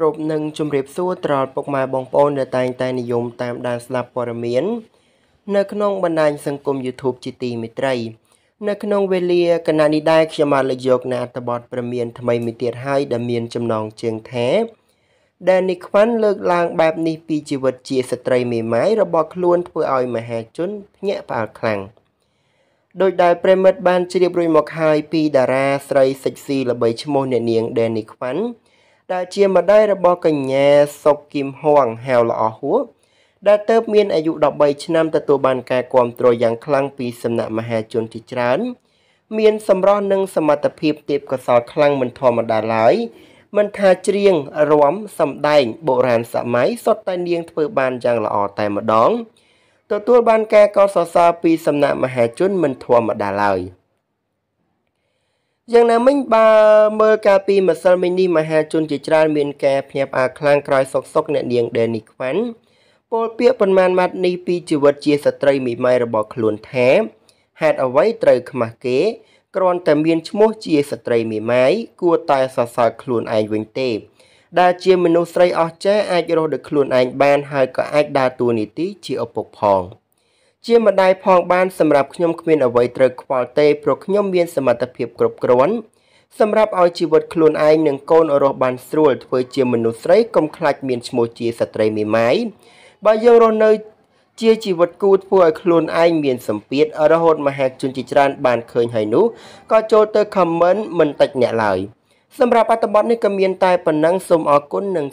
គោរពនិងជំរាបសួរត្រល់ពុកម៉ែបងប្អូនដែលតែងតែនិយមតាមដានស្ដាប់ព័ត៌មាន នៅក្នុងបណ្ដាញសង្គម YouTube ជាទីមេត្រីនៅ ក្នុងវេលាគណៈនេះដែរខ្ញុំបានលើកយកនៅអត្ថបទព្រមាន ថ្មីមួយទៀតហើយដែលមាន ចំណងជើងថាដែលនីខ្វាន់លើកឡើងបែបនេះពីជីវិតជាស្ត្រីមេម៉ាយរបស់ខ្លួនធ្វើឲ្យមហាជន ភ្ញាក់ផ្អើលខ្លាំងដោយដែលប្រិមិត្តបានជ្រាបរួចមកហើយពីតារាស្រីសិចស៊ីល្បីឈ្មោះអ្នកនាង Danny Kwan ដែលជាម្ដាយរបស់កញ្ញាសុកគីមហួងហៅល្អហួរដែលទៅមានអាយុ13ឆ្នាំទទួលបានការគាំទ្រយ៉ាងខ្លាំងពីសំណាក់មហាជនជាច្រើន មានសម្រស់និងសមត្ថភាពទេពកោសល្យខ្លាំងមិនធម្មតាឡើយមិនថាច្រៀងរាំសម្ដែងបុរាណសម័យសុទ្ធតែ នាងធ្វើ បានយ៉ាងល្អតែម្ដងទទួលបាន ការកោតសរសើរពីសំណាក់មហាជនមិនធម្មតាឡើយ។យ៉ាងណាមិញបើមើលការពីម្សិលមិញនេះមហាជនជាច្រើនមានការភ្ញាក់ផ្អើលខ្លាំងក្រោយសោកសោកអ្នកនាងដេនីខ្វាន់ពលពាកប៉ុន្មានម៉ាត់នេះពីជីវិតជាស្ត្រីមីម៉ៃរបស់ខ្លួនថាហេតុអ្វីត្រូវខ្មាស់គេគ្រាន់តែមានឈ្មោះជាស្ត្រីមីម៉ៃគួរតែសរសើរខ្លួនឯងវិញទេដែលជាមនុស្សស្រីអស្ចារ្យអាចរស់ដោយខ្លួនឯងបាន ហើយក៏អាចដើរតួនាទីជាឪពុកផង។ជាម្ដាយផងបានសម្រាប់ខ្ញុំគ្មានអ្វីត្រូវខ្វល់ទេព្រោះខ្ញុំមានសមត្ថភាពគ្រប់គ្រាន់សម្រាប់ឲ្យជីវិតខ្លួនឯងនិងកូនរស់បានស្រួលធ្វើជាមនុស្សស្រីកុំខ្លាច មានឈ្មោះជាស្ត្រីមេម៉ាយបើយើងរស់នៅជាជីវិតគូធ្វើឲ្យខ្លួនឯងមានសម្ពាធរហូតមហា ជនជាច្រើន បានឃើញហើយនោះក៏ចូលទៅ comment មិនតិចអ្នកឡើយសម្រាប់អត្ថបទនេះក៏មាន តែប៉ុណ្ណឹងសូមអរគុណនិង